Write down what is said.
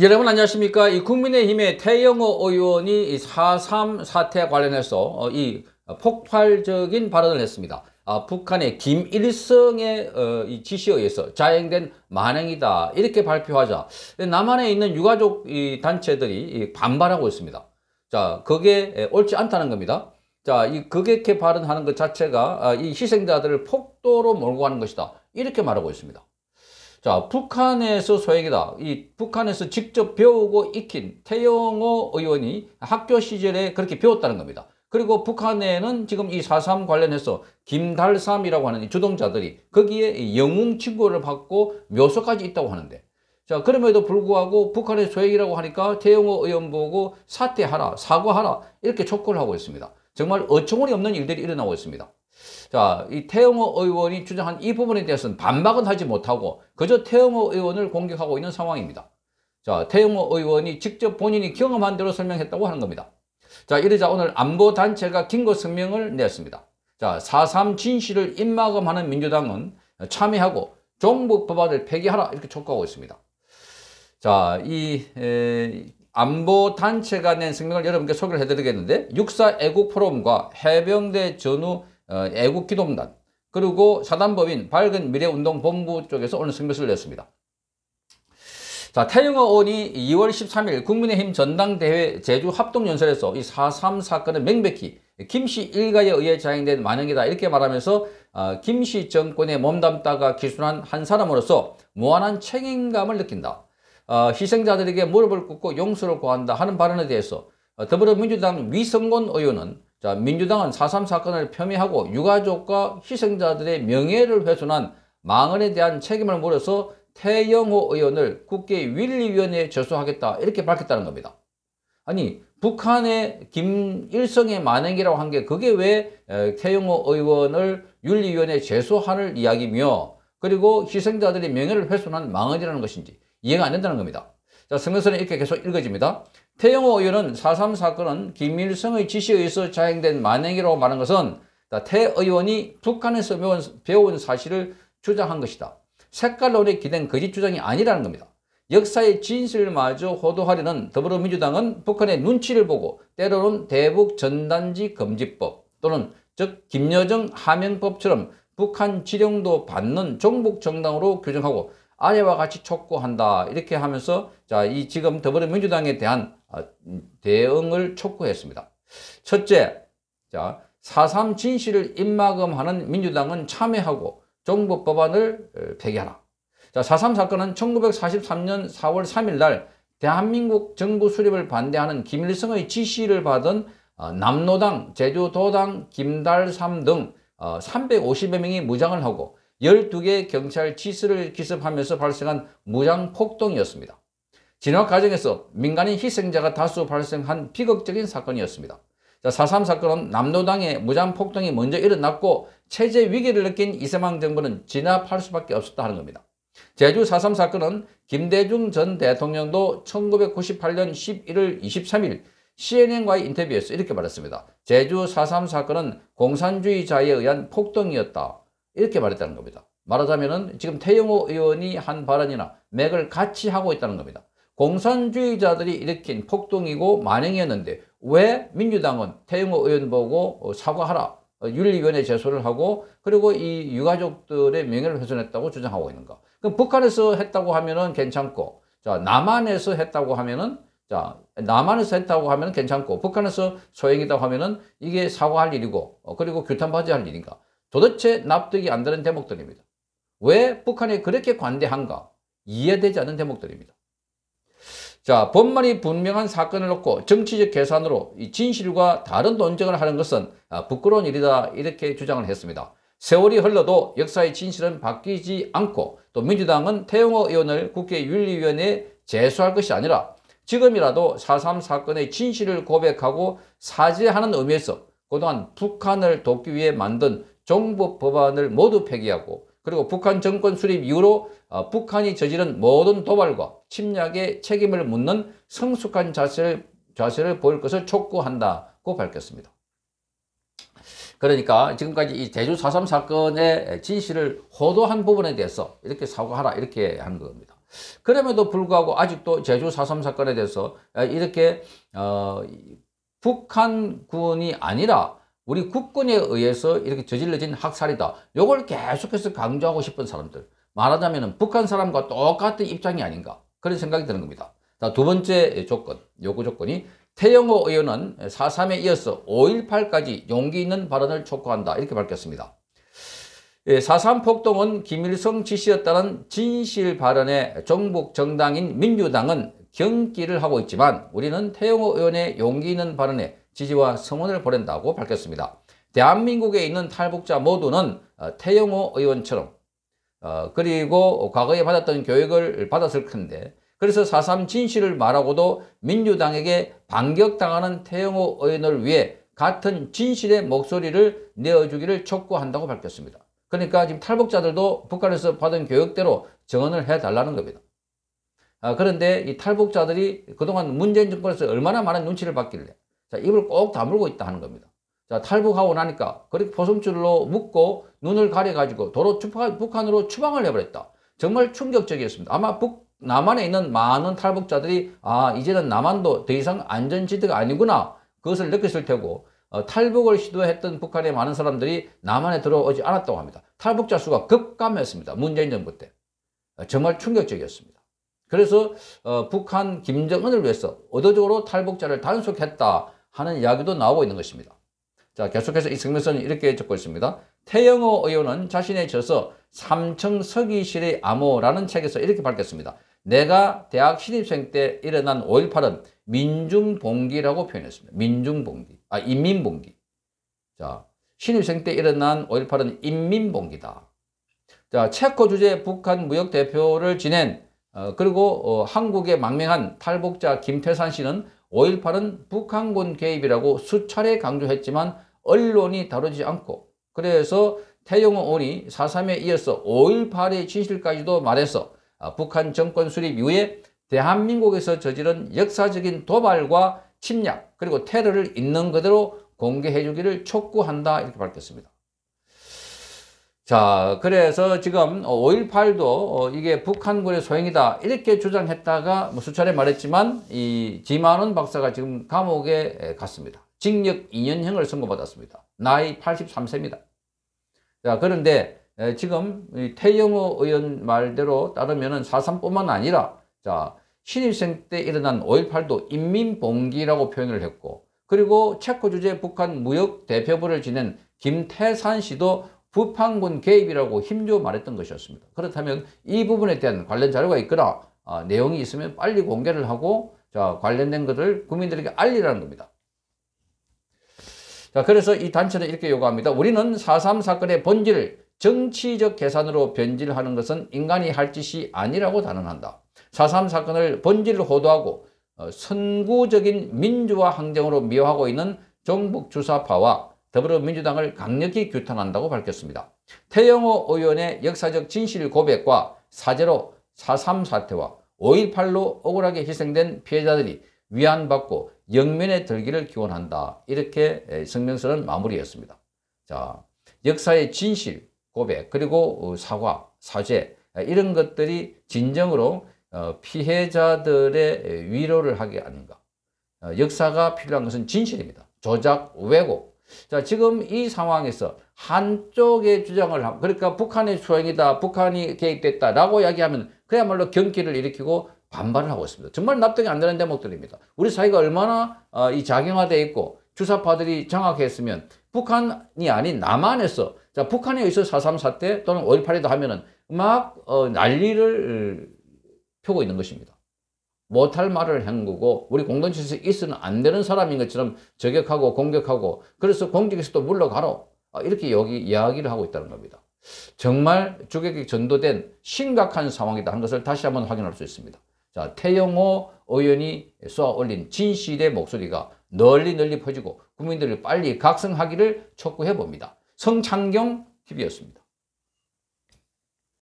여러분 안녕하십니까 이 국민의힘의 태영호 의원이 4.3 사태 관련해서 어, 이 폭발적인 발언을 했습니다 아, 북한의 김일성의 어, 이 지시에 의해서 자행된 만행이다 이렇게 발표하자 남한에 있는 유가족 이 단체들이 이 반발하고 있습니다 자 그게 옳지 않다는 겁니다 자, 이 극악해 발언하는 것 자체가 아, 이 희생자들을 폭도로 몰고 가는 것이다. 이렇게 말하고 있습니다. 자, 북한에서 소액이다. 이 북한에서 직접 배우고 익힌 태영호 의원이 학교 시절에 그렇게 배웠다는 겁니다. 그리고 북한에는 지금 이 4.3 관련해서 김달삼이라고 하는 이 주동자들이 거기에 영웅 친구를 받고 묘소까지 있다고 하는데 자 그럼에도 불구하고 북한의 소액이라고 하니까 태영호 의원 보고 사퇴하라 사과하라 이렇게 촉구를 하고 있습니다. 정말 어처구니 없는 일들이 일어나고 있습니다. 자, 이 태영호 의원이 주장한 이 부분에 대해서는 반박은 하지 못하고 그저 태영호 의원을 공격하고 있는 상황입니다. 자, 태영호 의원이 직접 본인이 경험한 대로 설명했다고 하는 겁니다. 자, 이러자 오늘 안보단체가 긴급 성명을 내 냈습니다. 자, 4.3 진실을 입마감하는 민주당은 참여하고 종북 법안을 폐기하라 이렇게 촉구하고 있습니다. 자, 이 에, 안보단체가 낸 성명을 여러분께 소개를 해드리겠는데 육사애국포럼과 해병대 전후 어, 애국기도단 문 그리고 사단법인 밝은 미래운동본부 쪽에서 오늘 성명서를 냈습니다. 자, 태영호의원이 2월 13일 국민의힘 전당대회 제주 합동연설에서 이 4.3 사건은 명백히 김씨 일가에 의해 자행된 만행이다 이렇게 말하면서 어, 아, 김씨 정권에 몸담다가 기순한 한 사람으로서 무한한 책임감을 느낀다. 어, 희생자들에게 무릎을 꿇고 용서를 구한다 하는 발언에 대해서 어, 더불어민주당 위성곤 의원은 자, 민주당은 4.3 사건을 폄훼하고 유가족과 희생자들의 명예를 훼손한 망언에 대한 책임을 물어서 태영호 의원을 국회 윤리위원회에 제소하겠다 이렇게 밝혔다는 겁니다. 아니 북한의 김일성의 만행이라고 한 게 그게 왜 태영호 의원을 윤리위원회에 제소하는 이야기며 그리고 희생자들의 명예를 훼손한 망언이라는 것인지 이해가 안 된다는 겁니다. 자 성명서는 이렇게 계속 읽어집니다. 태영호 의원은 4.3 사건은 김일성의 지시에 의해서 자행된 만행이라고 말한 것은 태 의원이 북한에서 배운, 배운 사실을 주장한 것이다. 색깔론에 기댄 거짓 주장이 아니라는 겁니다. 역사의 진실마저 호도하려는 더불어민주당은 북한의 눈치를 보고 때로는 대북 전단지 금지법 또는 즉 김여정 하명법처럼 북한 지령도 받는 종북정당으로 규정하고 아내와 같이 촉구한다. 이렇게 하면서 자, 이 지금 더불어민주당에 대한 아, 음, 대응을 촉구했습니다. 첫째, 자, 4.3 진실을 입막음하는 민주당은 참여하고 정부 법안을 폐기하라. 어, 자, 4.3 사건은 1943년 4월 3일 날 대한민국 정부 수립을 반대하는 김일성의 지시를 받은 어, 남노당, 제주도당, 김달삼 등 350여 어, 명이 무장을 하고 12개 경찰 치수를 기습하면서 발생한 무장 폭동이었습니다. 진화 과정에서 민간인 희생자가 다수 발생한 비극적인 사건이었습니다. 자4.3 사건은 남노당의 무장 폭동이 먼저 일어났고 체제 위기를 느낀 이세망 정부는 진압할 수밖에 없었다 하는 겁니다. 제주 4.3 사건은 김대중 전 대통령도 1998년 11월 23일 CNN과의 인터뷰에서 이렇게 말했습니다. 제주 4.3 사건은 공산주의자에 의한 폭동이었다. 이렇게 말했다는 겁니다. 말하자면은 지금 태영호 의원이 한 발언이나 맥을 같이 하고 있다는 겁니다. 공산주의자들이 일으킨 폭동이고 만행이었는데 왜 민주당은 태영호 의원 보고 어, 사과하라 어, 윤리위원회 제소를 하고 그리고 이 유가족들의 명예를 훼손했다고 주장하고 있는가 그럼 북한에서 했다고 하면은 괜찮고 자 남한에서 했다고 하면은 자 남한에서 했다고 하면 괜찮고 북한에서 소행이다 하면은 이게 사과할 일이고 어, 그리고 규탄 받이할 일인가 도대체 납득이 안 되는 대목들입니다. 왜 북한이 그렇게 관대한가? 이해되지 않는 대목들입니다. 자, 법만이 분명한 사건을 놓고 정치적 계산으로 이 진실과 다른 논쟁을 하는 것은 아, 부끄러운 일이다 이렇게 주장을 했습니다. 세월이 흘러도 역사의 진실은 바뀌지 않고 또 민주당은 태용호 의원을 국회 윤리위원회에 제소할 것이 아니라 지금이라도 4.3 사건의 진실을 고백하고 사죄하는 의미에서 그동안 북한을 돕기 위해 만든 정부 법안을 모두 폐기하고 그리고 북한 정권 수립 이후로 어, 북한이 저지른 모든 도발과 침략의 책임을 묻는 성숙한 자세를, 자세를 보일 것을 촉구한다고 밝혔습니다. 그러니까 지금까지 이 대주 4.3 사건의 진실을 호도한 부분에 대해서 이렇게 사과하라 이렇게 한 겁니다. 그럼에도 불구하고 아직도 제주 4.3 사건에 대해서 이렇게 어, 북한군이 아니라 우리 국군에 의해서 이렇게 저질러진 학살이다. 요걸 계속해서 강조하고 싶은 사람들. 말하자면 북한 사람과 똑같은 입장이 아닌가. 그런 생각이 드는 겁니다. 자, 두 번째 조건, 요구 조건이 태영호 의원은 4.3에 이어서 5.18까지 용기 있는 발언을 촉구한다. 이렇게 밝혔습니다. 4.3 예, 폭동은 김일성 지시였다는 진실 발언에 정북 정당인 민주당은 경기를 하고 있지만 우리는 태영호 의원의 용기 있는 발언에 지지와 성원을 보낸다고 밝혔습니다. 대한민국에 있는 탈북자 모두는 어, 태영호 의원처럼 어, 그리고 과거에 받았던 교육을 받았을 텐데 그래서 4.3 진실을 말하고도 민주당에게 반격당하는 태영호 의원을 위해 같은 진실의 목소리를 내어주기를 촉구한다고 밝혔습니다. 그러니까 지금 탈북자들도 북한에서 받은 교육대로 정언을 해달라는 겁니다. 아, 그런데 이 탈북자들이 그동안 문재인 정권에서 얼마나 많은 눈치를 봤길래 자, 입을 꼭 다물고 있다 하는 겁니다. 자, 탈북하고 나니까 그렇게 포승줄로 묶고 눈을 가려가지고 도로 주파, 북한으로 추방을 해버렸다. 정말 충격적이었습니다. 아마 북, 남한에 있는 많은 탈북자들이 아, 이제는 남한도 더 이상 안전지대가 아니구나. 그것을 느꼈을 테고 어, 탈북을 시도했던 북한의 많은 사람들이 남한에 들어오지 않았다고 합니다. 탈북자 수가 급감했습니다. 문재인 정부 때. 어, 정말 충격적이었습니다. 그래서 어, 북한 김정은을 위해서 의도적으로 탈북자를 단속했다. 하는 이야기도 나오고 있는 것입니다. 자, 계속해서 이 성명서는 이렇게 적고 있습니다. 태영호 의원은 자신에 있어서 삼층 서기실의 암호라는 책에서 이렇게 밝혔습니다. 내가 대학 신입생 때 일어난 5.18은 민중봉기라고 표현했습니다. 민중봉기. 아, 인민봉기. 자, 신입생 때 일어난 5.18은 인민봉기다. 자, 체코 주재 북한 무역 대표를 지낸 어, 그리고 어, 한국에 망명한 탈북자 김태산 씨는 5.18은 북한군 개입이라고 수차례 강조했지만 언론이 다루지 않고 그래서 태용호원이 4.3에 이어서 5.18의 진실까지도 말해서 아, 북한 정권 수립 이후에 대한민국에서 저지른 역사적인 도발과 침략 그리고 테러를 있는 그대로 공개해 주기를 촉구한다 이렇게 밝혔습니다. 자, 그래서 지금 5.18도 어, 어, 이게 북한군의 소행이다 이렇게 주장했다가 뭐 수차례 말했지만 이 지만원 박사가 지금 감옥에 갔습니다. 징역 2년형을 선고받았습니다. 나이 83세입니다. 자, 그런데 지금 태영호 의원 말대로 따르면은 4.3뿐만 아니라 자, 신입생 때 일어난 5.18도 인민봉기라고 표현을 했고 그리고 체코 주재 북한 무역 대표부를 지낸 김태산 씨도 부판군 개입이라고 힘줘 말했던 것이었습니다. 그렇다면 이 부분에 대한 관련 자료가 있거나 어, 내용이 있으면 빨리 공개를 하고 자, 관련된 것을 국민들에게 알리라는 겁니다. 자, 그래서 이 단체는 이렇게 요구합니다. 우리는 4.3 사건의 본질을 정치적 계산으로 변질하는 것은 인간이 할 짓이 아니라고 단언한다. 4.3 사건을 본질을 호도하고 어, 선구적인 민주화 항쟁으로 미화하고 있는 정북주사파와 더불어민주당을 강력히 규탄한다고 밝혔습니다. 태영호 의원의 역사적 진실 고백과 사제로 4.3 사태와 5.18로 억울하게 희생된 피해자들이 위안받고 영면에 들기를 기원한다. 이렇게 성명서는 마무리했습니다. 자, 역사의 진실, 고백, 그리고 어, 사과, 사죄, 이런 것들이 진정으로 어, 피해자들의 위로를 하게 아닌가. 어, 역사가 필요한 것은 진실입니다. 조작, 왜곡, 자, 지금 이 상황에서 한쪽의 주장을 하고, 그러니까 북한의 수행이다, 북한이 개입됐다, 라고 이야기하면 그야말로 경기를 일으키고 반발을 하고 있습니다. 정말 납득이 안 되는 대목들입니다. 우리 사이가 얼마나 어, 이 작용화되어 있고 주사파들이 장악했으면 북한이 아닌 남한에서 자, 북한에 의해서 4.3 사태 또는 5.18에도 하면은 막 어, 난리를 어, 펴고 있는 것입니다. 못할 말을 헹구고 우리 공동체에서 있으면안 되는 사람인 것처럼 저격하고 공격하고 그래서 공직에서도물러가로 아, 이렇게 여기 이야기를 하고 있다는 겁니다. 정말 주객이 전도된 심각한 상황이다 하는 것을 다시 한번 확인할 수 있습니다. 자, 태영호 의원이 쏘아 올린 진실의 목소리가 널리 널리 퍼지고 국민들을 빨리 각성하기를 촉구해 봅니다. 성창경 TV였습니다.